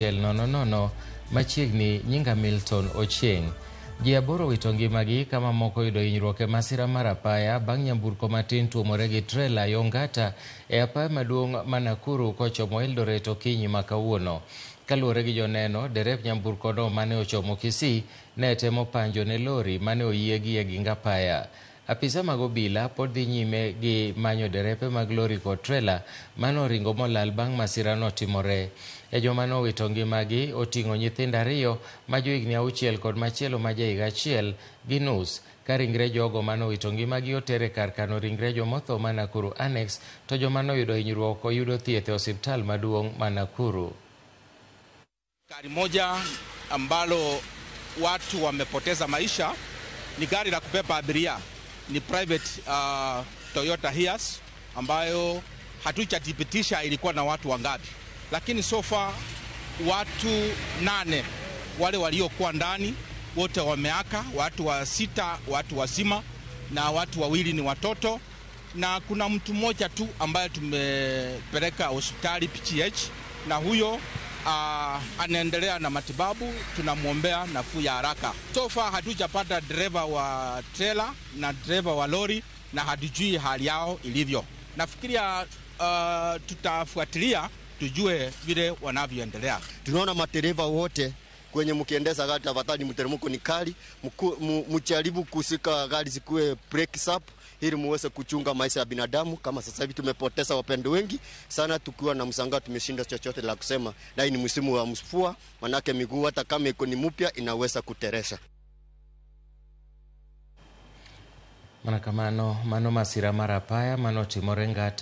achiel nono nono machiegni nyinga Milton Ochieng. Ji aboro wito ngimagi kama moko yudo hinyruok e masira mar apaya bang' nyamburko matin tuomore gi trela yongata e apaya maduong' ma Nakuru kochomo Eldoret okinyi ma kawuono. Kaluwore gi joneno, derep nyamburko no mane ochomo Kisii ne temo panjo ne lori mane oyiegi e ging apaya. Apisa mag obila pod dhi nyime gi manyo derepe mag lori kod trela manoringo molal bang' masirano otimore. E joma nowito ngimagi oting'o nyithindo ariyo ma johigni auchiel kod machielo ma jahiga achiel gi nus ka ringre jogo manowito ngimagi oter e kar kano ringre jomotho ma Nakuru Annex to joma noyudo hinyruok oyudo thieth e osiptal maduong' ma Nakuru. Gari moja ambalo watu wamepoteza maisha ni gari la kubeba abiria ni private uh, Toyota Hiace ambayo hatuchathibitisha ilikuwa na watu wangapi, lakini so far watu nane wale waliokuwa ndani wote wameaka, watu wa sita watu wazima na watu wawili ni watoto, na kuna mtu mmoja tu ambaye tumepeleka hospitali PCH na huyo uh, anaendelea na matibabu, tunamwombea nafuu ya haraka. So far hatujapata dereva wa trela na dereva wa lori na hatujui hali yao ilivyo. Nafikiria uh, tutafuatilia tujue vile wanavyoendelea. Tunaona madereva wote kwenye mkiendesa gari tafadhali, mteremko ni kali, mjaribu kusika gari zikuwe brakes up ili muweze kuchunga maisha ya binadamu. Kama sasa hivi tumepoteza wapendo wengi sana, tukiwa na msangao tumeshinda chochote la kusema, na hii ni msimu wa mvua, manake miguu hata kama iko ni mpya inaweza kuteresha. Manakamano mano masira mara paya mano timorenga